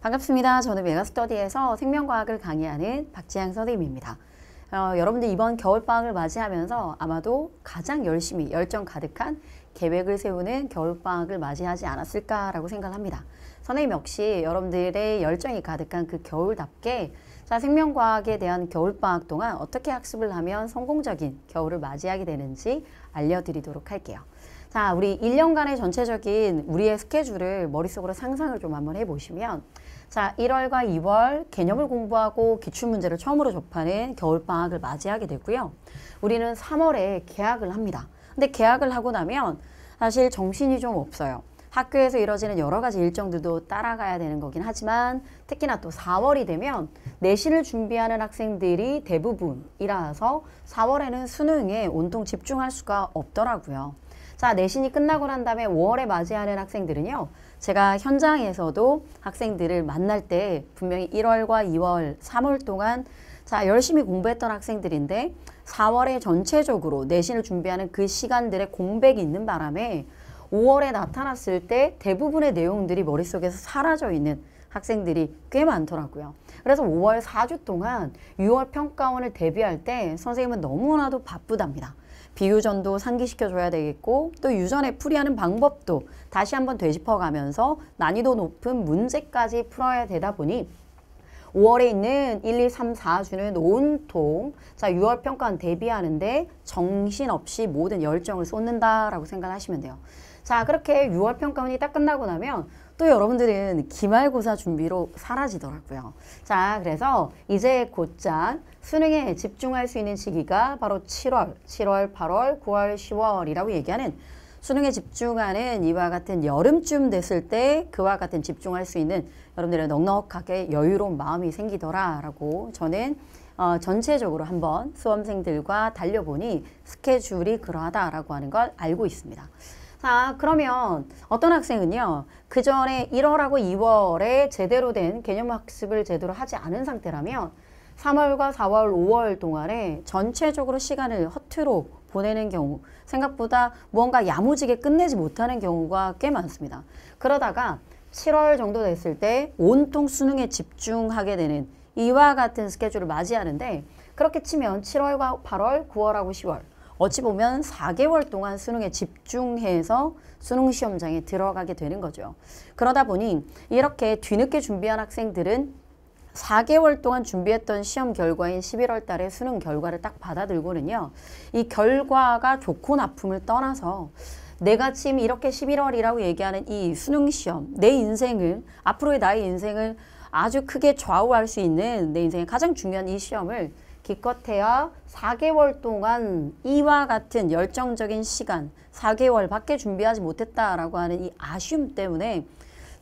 반갑습니다. 저는 메가스터디에서 생명과학을 강의하는 박지향 선생님입니다. 어, 여러분들 이번 겨울방학을 맞이하면서 아마도 가장 열심히 열정 가득한 계획을 세우는 겨울방학을 맞이하지 않았을까라고 생각합니다. 선생님 역시 여러분들의 열정이 가득한 그 겨울답게 자, 생명과학에 대한 겨울방학 동안 어떻게 학습을 하면 성공적인 겨울을 맞이하게 되는지 알려드리도록 할게요. 자, 우리 1년간의 전체적인 우리의 스케줄을 머릿속으로 상상을 좀 한번 해보시면 자, 1월과 2월 개념을 공부하고 기출문제를 처음으로 접하는 겨울방학을 맞이하게 되고요. 우리는 3월에 개학을 합니다. 근데 개학을 하고 나면 사실 정신이 좀 없어요. 학교에서 이뤄지는 여러 가지 일정들도 따라가야 되는 거긴 하지만 특히나 또 4월이 되면 내신을 준비하는 학생들이 대부분이라서 4월에는 수능에 온통 집중할 수가 없더라고요. 자, 내신이 끝나고 난 다음에 5월에 맞이하는 학생들은요. 제가 현장에서도 학생들을 만날 때 분명히 1월과 2월, 3월 동안 자, 열심히 공부했던 학생들인데 4월에 전체적으로 내신을 준비하는 그 시간들의 공백이 있는 바람에 5월에 나타났을 때 대부분의 내용들이 머릿속에서 사라져 있는 학생들이 꽤 많더라고요. 그래서 5월 4주 동안 6월 평가원을 대비할 때 선생님은 너무나도 바쁘답니다. 비유전도 상기시켜줘야 되겠고 또 유전에 풀이하는 방법도 다시 한번 되짚어가면서 난이도 높은 문제까지 풀어야 되다 보니 5월에 있는 1, 2, 3, 4주는 온통 자 6월 평가는 대비하는데 정신없이 모든 열정을 쏟는다라고 생각하시면 돼요. 자 그렇게 6월 평가원이 딱 끝나고 나면 또 여러분들은 기말고사 준비로 사라지더라고요. 자 그래서 이제 곧장 수능에 집중할 수 있는 시기가 바로 7월, 7월, 8월, 9월, 10월이라고 얘기하는 수능에 집중하는 이와 같은 여름쯤 됐을 때 그와 같은 집중할 수 있는 여러분들의 넉넉하게 여유로운 마음이 생기더라라고 저는 어, 전체적으로 한번 수험생들과 달려보니 스케줄이 그러하다라고 하는 걸 알고 있습니다. 자, 그러면 어떤 학생은요, 그 전에 1월하고 2월에 제대로 된 개념 학습을 제대로 하지 않은 상태라면 3월과 4월, 5월 동안에 전체적으로 시간을 허투루 보내는 경우 생각보다 무언가 야무지게 끝내지 못하는 경우가 꽤 많습니다. 그러다가 7월 정도 됐을 때 온통 수능에 집중하게 되는 이와 같은 스케줄을 맞이하는데 그렇게 치면 7월과 8월, 9월하고 10월 어찌 보면 4개월 동안 수능에 집중해서 수능 시험장에 들어가게 되는 거죠. 그러다 보니 이렇게 뒤늦게 준비한 학생들은 4개월 동안 준비했던 시험 결과인 11월 달에 수능 결과를 딱 받아들고는요. 이 결과가 좋고 나쁨을 떠나서 내가 지금 이렇게 11월이라고 얘기하는 이 수능 시험, 내 인생을, 앞으로의 나의 인생을 아주 크게 좌우할 수 있는 내 인생의 가장 중요한 이 시험을 기껏해야 4개월 동안 이와 같은 열정적인 시간 4개월밖에 준비하지 못했다라고 하는 이 아쉬움 때문에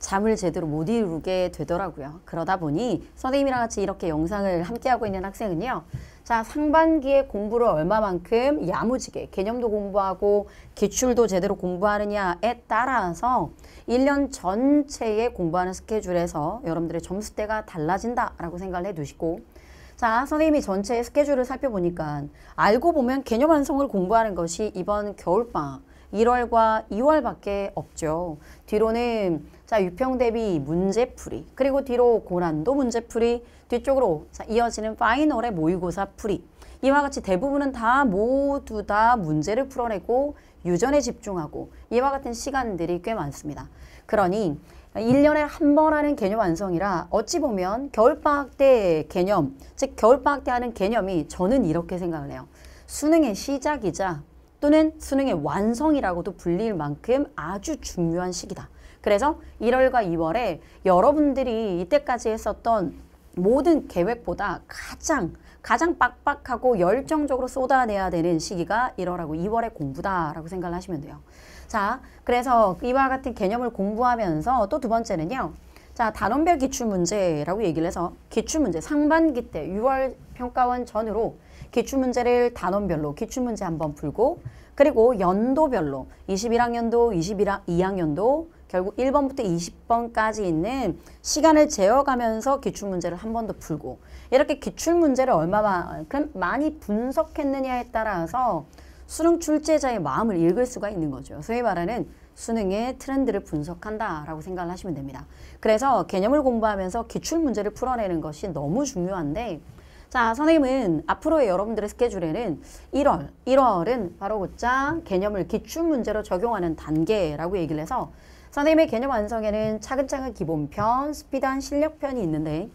잠을 제대로 못 이루게 되더라고요. 그러다 보니 선생님이랑 같이 이렇게 영상을 함께하고 있는 학생은요. 자 상반기에 공부를 얼마만큼 야무지게 개념도 공부하고 기출도 제대로 공부하느냐에 따라서 1년 전체에 공부하는 스케줄에서 여러분들의 점수대가 달라진다라고 생각을 해두시고 자, 선생님이 전체 스케줄을 살펴보니까 알고 보면 개념 완성을 공부하는 것이 이번 겨울방 1월과 2월밖에 없죠. 뒤로는 자 유평 대비 문제풀이 그리고 뒤로 고난도 문제풀이 뒤쪽으로 자, 이어지는 파이널의 모의고사 풀이 이와 같이 대부분은 다 모두 다 문제를 풀어내고 유전에 집중하고 이와 같은 시간들이 꽤 많습니다. 그러니 일년에 한 번 하는 개념 완성이라 어찌 보면 겨울방학 때 개념, 즉 겨울방학 때 하는 개념이 저는 이렇게 생각을 해요. 수능의 시작이자 또는 수능의 완성이라고도 불릴 만큼 아주 중요한 시기다. 그래서 1월과 2월에 여러분들이 이때까지 했었던 모든 계획보다 가장 가장 빡빡하고 열정적으로 쏟아내야 되는 시기가 1월하고 2월의 공부다라고 생각 하시면 돼요. 자, 그래서 이와 같은 개념을 공부하면서 또 두 번째는요. 자, 단원별 기출문제라고 얘기를 해서 기출문제 상반기 때 6월 평가원 전으로 기출문제를 단원별로 기출문제 한번 풀고 그리고 연도별로 21학년도, 22학년도 결국 1번부터 20번까지 있는 시간을 재어가면서 기출문제를 한 번 더 풀고 이렇게 기출문제를 얼마만큼 많이 분석했느냐에 따라서 수능 출제자의 마음을 읽을 수가 있는 거죠. 소위 말하는 수능의 트렌드를 분석한다라고 생각을 하시면 됩니다. 그래서 개념을 공부하면서 기출 문제를 풀어내는 것이 너무 중요한데 자 선생님은 앞으로의 여러분들의 스케줄에는 1월, 1월은 바로 곧장 개념을 기출 문제로 적용하는 단계라고 얘기를 해서 선생님의 개념 완성에는 차근차근 기본편, 스피드한 실력편이 있는데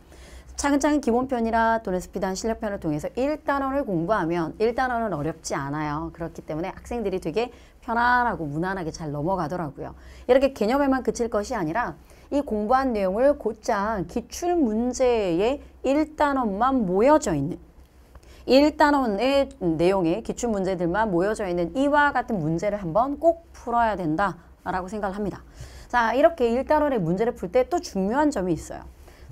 차근차근 기본편이라 도네스피한 실력편을 통해서 1단원을 공부하면 1단원은 어렵지 않아요. 그렇기 때문에 학생들이 되게 편안하고 무난하게 잘 넘어가더라고요. 이렇게 개념에만 그칠 것이 아니라 이 공부한 내용을 곧장 기출 문제에 1단원만 모여져 있는 1단원의 내용에 기출 문제들만 모여져 있는 이와 같은 문제를 한번 꼭 풀어야 된다라고 생각을 합니다. 자, 이렇게 1단원의 문제를 풀 때 또 중요한 점이 있어요.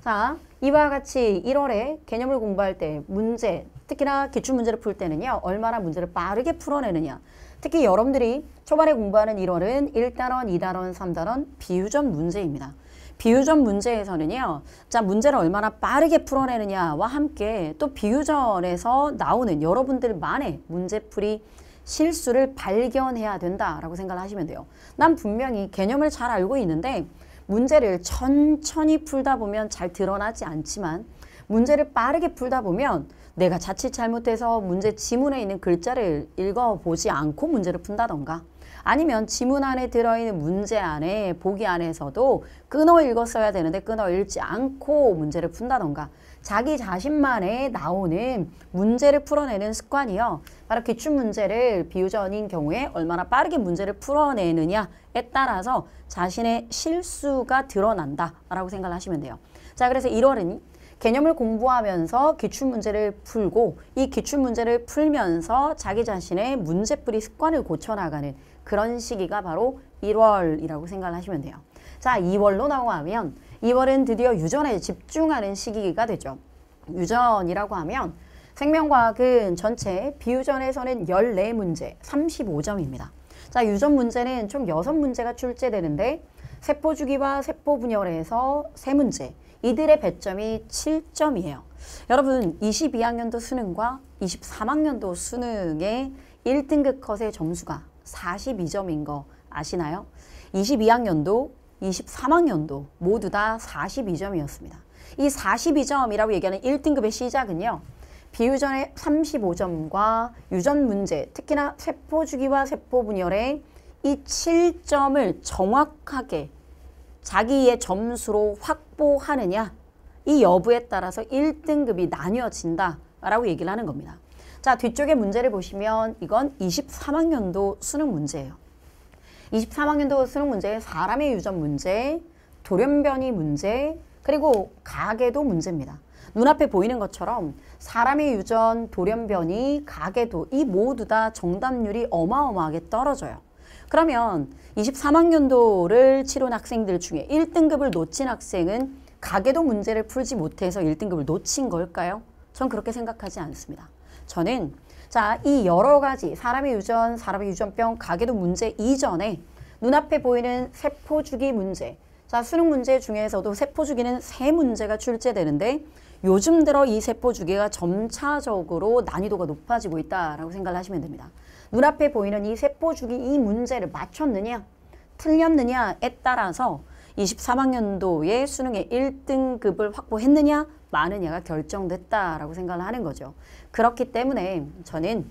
자, 이와 같이 1월에 개념을 공부할 때 문제, 특히나 기출문제를 풀 때는요. 얼마나 문제를 빠르게 풀어내느냐. 특히 여러분들이 초반에 공부하는 1월은 1단원, 2단원, 3단원 비유전 문제입니다. 비유전 문제에서는요. 자, 문제를 얼마나 빠르게 풀어내느냐와 함께 또 비유전에서 나오는 여러분들만의 문제풀이 실수를 발견해야 된다라고 생각 하시면 돼요. 난 분명히 개념을 잘 알고 있는데 문제를 천천히 풀다 보면 잘 드러나지 않지만 문제를 빠르게 풀다 보면 내가 자칫 잘못해서 문제 지문에 있는 글자를 읽어보지 않고 문제를 푼다던가 아니면 지문 안에 들어있는 문제 안에 보기 안에서도 끊어 읽었어야 되는데 끊어 읽지 않고 문제를 푼다던가 자기 자신만의 나오는 문제를 풀어내는 습관이요. 바로 기출 문제를 비유전인 경우에 얼마나 빠르게 문제를 풀어내느냐에 따라서 자신의 실수가 드러난다라고 생각 하시면 돼요. 자, 그래서 1월은 개념을 공부하면서 기출문제를 풀고 이 기출문제를 풀면서 자기 자신의 문제풀이 습관을 고쳐나가는 그런 시기가 바로 1월이라고 생각 하시면 돼요. 자 2월로 나오면 2월은 드디어 유전에 집중하는 시기가 되죠. 유전이라고 하면 생명과학은 전체 비유전에서는 14문제 35점입니다. 자 유전 문제는 총 6문제가 출제되는데 세포 주기와 세포 분열에서 세 문제. 이들의 배점이 7점이에요. 여러분 22학년도 수능과 23학년도 수능의 1등급 컷의 점수가 42점인 거 아시나요? 22학년도 23학년도 모두 다 42점이었습니다. 이 42점이라고 얘기하는 1등급의 시작은요. 비유전의 35점과 유전 문제, 특히나 세포 주기와 세포 분열의 이 7점을 정확하게 자기의 점수로 확보하느냐 이 여부에 따라서 1등급이 나뉘어진다 라고 얘기를 하는 겁니다. 자 뒤쪽에 문제를 보시면 이건 23학년도 수능 문제예요. 23학년도 수능 문제 에 사람의 유전 문제, 돌연변이 문제, 그리고 가계도 문제입니다. 눈앞에 보이는 것처럼 사람의 유전, 돌연변이, 가계도 이 모두 다 정답률이 어마어마하게 떨어져요. 그러면 23학년도를 치른 학생들 중에 1등급을 놓친 학생은 가계도 문제를 풀지 못해서 1등급을 놓친 걸까요? 전 그렇게 생각하지 않습니다. 저는 자, 이 여러 가지 사람의 유전, 사람의 유전병, 가계도 문제 이전에 눈앞에 보이는 세포주기 문제, 자, 수능 문제 중에서도 세포 주기는 세 문제가 출제되는데 요즘 들어 이 세포 주기가 점차적으로 난이도가 높아지고 있다라고 생각을 하시면 됩니다. 눈앞에 보이는 이 세포 주기 이 문제를 맞췄느냐 틀렸느냐에 따라서 23학년도에 수능의 1등급을 확보했느냐 많느냐가 결정됐다라고 생각을 하는 거죠. 그렇기 때문에 저는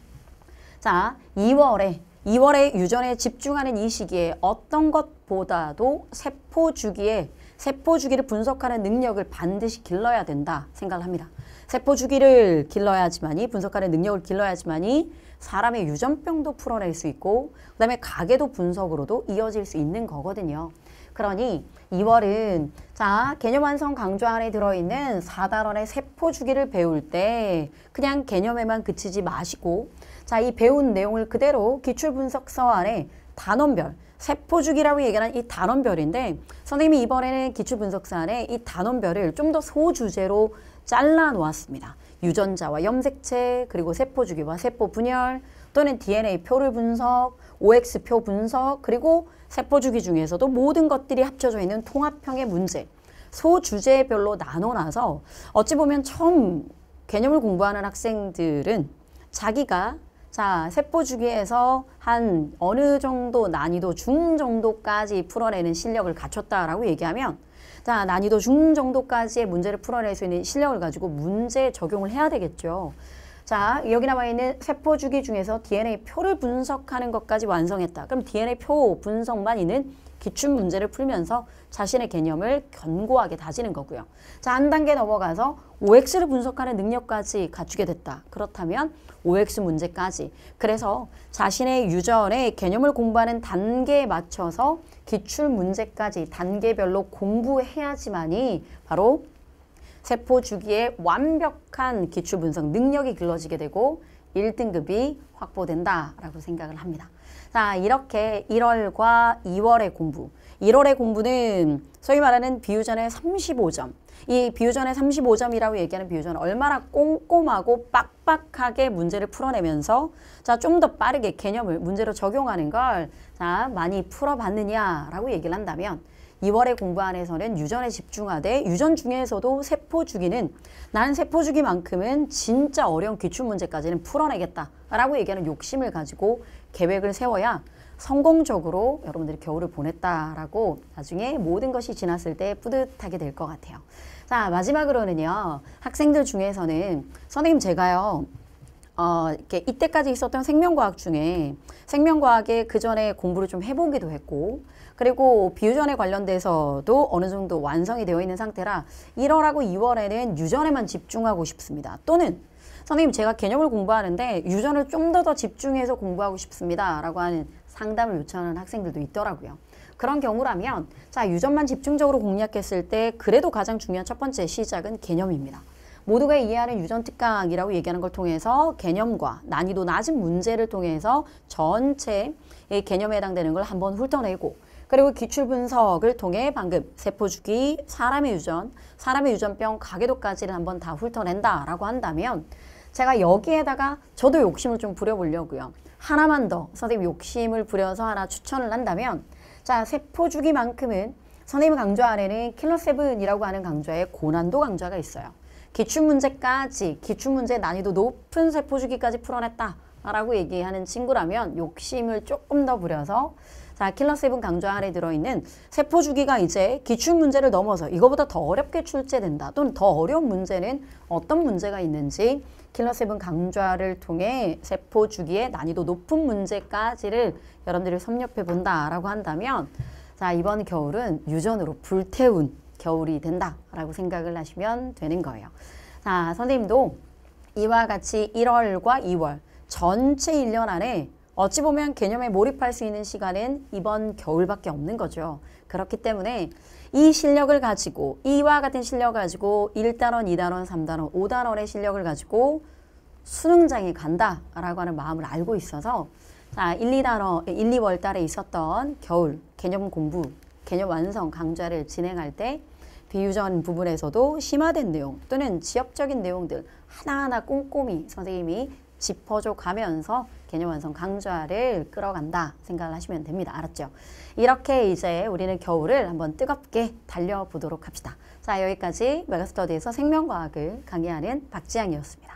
자 2월에 2월에 유전에 집중하는 이 시기에 어떤 것보다도 세포 주기에 세포 주기를 분석하는 능력을 반드시 길러야 된다 생각을 합니다. 세포 주기를 길러야지만이 분석하는 능력을 길러야지만이 사람의 유전병도 풀어낼 수 있고 그다음에 가계도 분석으로도 이어질 수 있는 거거든요. 그러니 2월은 자 개념 완성 강좌 안에 들어있는 4단원의 세포 주기를 배울 때 그냥 개념에만 그치지 마시고 자, 이 배운 내용을 그대로 기출분석서 안에 단원별, 세포주기라고 얘기하는 이 단원별인데 선생님이 이번에는 기출분석서 안에 이 단원별을 좀 더 소주제로 잘라 놓았습니다. 유전자와 염색체, 그리고 세포주기와 세포 분열, 또는 DNA 표를 분석, OX 표 분석, 그리고 세포주기 중에서도 모든 것들이 합쳐져 있는 통합형의 문제, 소주제별로 나눠놔서 어찌 보면 처음 개념을 공부하는 학생들은 자기가 자, 세포 주기에서 한 어느 정도 난이도 중 정도까지 풀어내는 실력을 갖췄다라고 얘기하면 자, 난이도 중 정도까지의 문제를 풀어낼 수 있는 실력을 가지고 문제 적용을 해야 되겠죠. 자, 여기 나와 있는 세포 주기 중에서 DNA 표를 분석하는 것까지 완성했다. 그럼 DNA 표 분석만 있는 기출 문제를 풀면서 자신의 개념을 견고하게 다지는 거고요. 자, 한 단계 넘어가서 OX를 분석하는 능력까지 갖추게 됐다. 그렇다면 OX 문제까지. 그래서 자신의 유전의 개념을 공부하는 단계에 맞춰서 기출 문제까지 단계별로 공부해야지만이 바로 세포 주기의 완벽한 기출 분석 능력이 길러지게 되고 1등급이 확보된다라고 생각을 합니다. 자, 이렇게 1월과 2월의 공부. 1월의 공부는 소위 말하는 비유전의 35점. 이 비유전의 35점이라고 얘기하는 비유전은 얼마나 꼼꼼하고 빡빡하게 문제를 풀어내면서 자, 좀 더 빠르게 개념을 문제로 적용하는 걸 자, 많이 풀어봤느냐라고 얘기를 한다면 2월에 공부 안에서는 유전에 집중하되 유전 중에서도 세포 주기는 난 세포 주기만큼은 진짜 어려운 기출 문제까지는 풀어내겠다라고 얘기하는 욕심을 가지고 계획을 세워야 성공적으로 여러분들이 겨울을 보냈다라고 나중에 모든 것이 지났을 때 뿌듯하게 될 것 같아요. 자 마지막으로는요 학생들 중에서는 선생님 제가요 어, 이렇게 이때까지 있었던 생명과학 중에 생명과학에 그 전에 공부를 좀 해보기도 했고 그리고 비유전에 관련돼서도 어느 정도 완성이 되어 있는 상태라 1월하고 2월에는 유전에만 집중하고 싶습니다. 또는 선생님 제가 개념을 공부하는데 유전을 좀 더 더 집중해서 공부하고 싶습니다. 라고 하는 상담을 요청하는 학생들도 있더라고요. 그런 경우라면 자 유전만 집중적으로 공략했을 때 그래도 가장 중요한 첫 번째 시작은 개념입니다. 모두가 이해하는 유전 특강이라고 얘기하는 걸 통해서 개념과 난이도 낮은 문제를 통해서 전체의 개념에 해당되는 걸 한번 훑어내고 그리고 기출 분석을 통해 방금 세포 주기, 사람의 유전, 사람의 유전병 가계도까지를 한번 다 훑어낸다라고 한다면 제가 여기에다가 저도 욕심을 좀 부려보려고요. 하나만 더 선생님 욕심을 부려서 하나 추천을 한다면 자 세포 주기만큼은 선생님 강좌 안에는 킬러세븐이라고 하는 강좌에 고난도 강좌가 있어요. 기출문제까지 기출문제 난이도 높은 세포 주기까지 풀어냈다 라고 얘기하는 친구라면 욕심을 조금 더 부려서 자, 킬러세븐 강좌 아래 들어있는 세포 주기가 이제 기출 문제를 넘어서 이거보다 더 어렵게 출제된다 또는 더 어려운 문제는 어떤 문제가 있는지 킬러세븐 강좌를 통해 세포 주기의 난이도 높은 문제까지를 여러분들이 섭렵해 본다라고 한다면 자, 이번 겨울은 유전으로 불태운 겨울이 된다라고 생각을 하시면 되는 거예요. 자, 선생님도 이와 같이 1월과 2월 전체 1년 안에 어찌 보면 개념에 몰입할 수 있는 시간은 이번 겨울밖에 없는 거죠. 그렇기 때문에 이 실력을 가지고 이와 같은 실력을 가지고 1단원, 2단원, 3단원, 5단원의 실력을 가지고 수능장에 간다라고 하는 마음을 알고 있어서 자, 1, 2단원, 1, 2월 달에 있었던 겨울 개념 공부, 개념 완성 강좌를 진행할 때 비유전 부분에서도 심화된 내용 또는 지역적인 내용들 하나하나 꼼꼼히 선생님이 짚어줘 가면서 개념 완성 강좌를 끌어간다 생각을 하시면 됩니다. 알았죠? 이렇게 이제 우리는 겨울을 한번 뜨겁게 달려보도록 합시다. 자 여기까지 메가스터디에서 생명과학을 강의하는 박지향이었습니다.